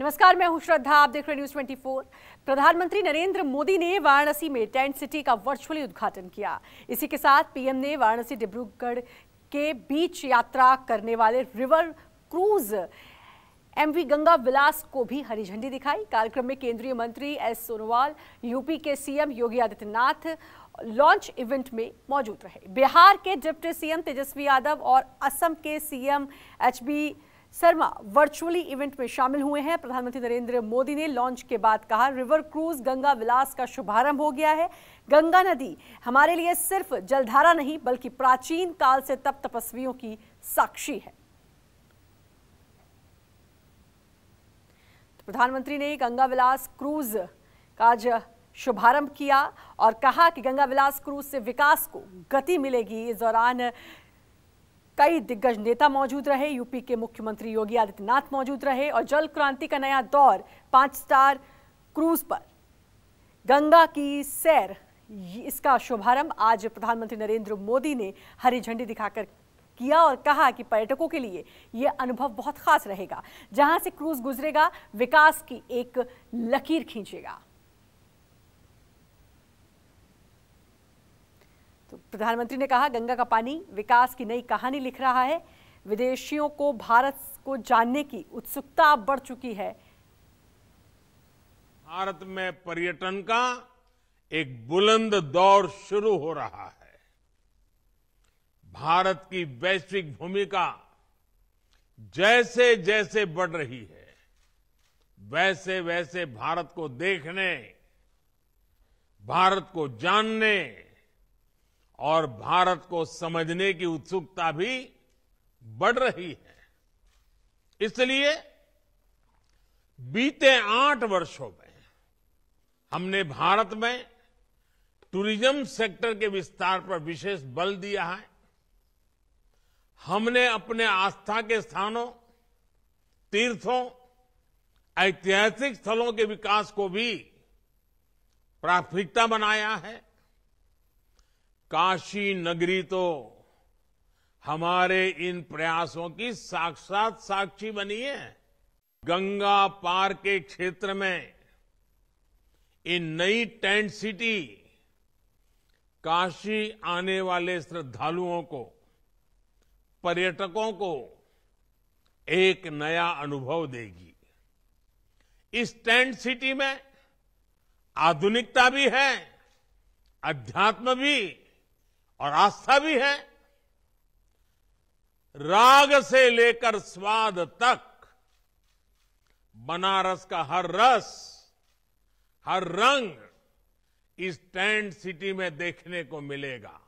नमस्कार मैं हूं श्रद्धा आप देख रहे न्यूज 24 प्रधानमंत्री नरेंद्र मोदी ने वाराणसी में टेंट सिटी का वर्चुअली उद्घाटन किया इसी के साथ पीएम ने वाराणसी डिब्रूगढ़ के बीच यात्रा करने वाले river cruise MV Ganga Vilas को भी हरी झंडी दिखाई कार्यक्रम में केंद्रीय मंत्री एस सोनोवाल यूपी के CM Yogi Adityanath launch event में मौजूद रहे बिहार के डिप्टी सीएम तेजस्वी यादव और असम के CM HB B Sharma virtually event में शामिल हुए हैं प्रधानमंत्री नरेंद्र मोदी ने लॉन्च के बाद कहा रिवर क्रूज गंगा विलास का शुभारंभ हो गया है गंगा नदी हमारे लिए सिर्फ जलधारा नहीं बल्कि प्राचीन काल से तप तपस्वियों की साक्षी है तो प्रधानमंत्री ने गंगा विलास क्रूज का आज शुभारंभ किया और कहा कि गंगा विलास क्रूज से विकास को गति मिलेगी इस दौरान कई दिग्गज नेता मौजूद रहे यूपी के मुख्यमंत्री योगी आदित्यनाथ मौजूद रहे और जल क्रांति का नया दौर पांच स्टार क्रूज पर गंगा की सैर इसका शुभारंभ आज प्रधानमंत्री नरेंद्र मोदी ने हरी झंडी दिखाकर किया और कहा कि पर्यटकों के लिए यह अनुभव बहुत खास रहेगा जहां से क्रूज गुजरेगा विकास की एक लकीर खींचेगा तो प्रधानमंत्री ने कहा गंगा का पानी विकास की नई कहानी लिख रहा है विदेशियों को भारत को जानने की उत्सुकता अब बढ़ चुकी है भारत में पर्यटन का एक बुलंद दौर शुरू हो रहा है भारत की वैश्विक भूमिका जैसे जैसे बढ़ रही है वैसे वैसे भारत को देखने भारत को जानने और भारत को समझने की उत्सुकता भी बढ़ रही है इसलिए बीते आठ वर्षों में हमने भारत में टूरिज्म सेक्टर के विस्तार पर विशेष बल दिया है हमने अपने आस्था के स्थानों तीर्थों ऐतिहासिक स्थलों के विकास को भी प्राथमिकता बनाया है काशी नगरी तो हमारे इन प्रयासों की साक्षात साक्षी बनी है गंगा पार के क्षेत्र में इन नई टेंट सिटी काशी आने वाले श्रद्धालुओं को पर्यटकों को एक नया अनुभव देगी इस टेंट सिटी में आधुनिकता भी है अध्यात्म भी और आस्था भी है राग से लेकर स्वाद तक बनारस का हर रस हर रंग इस टेंट सिटी में देखने को मिलेगा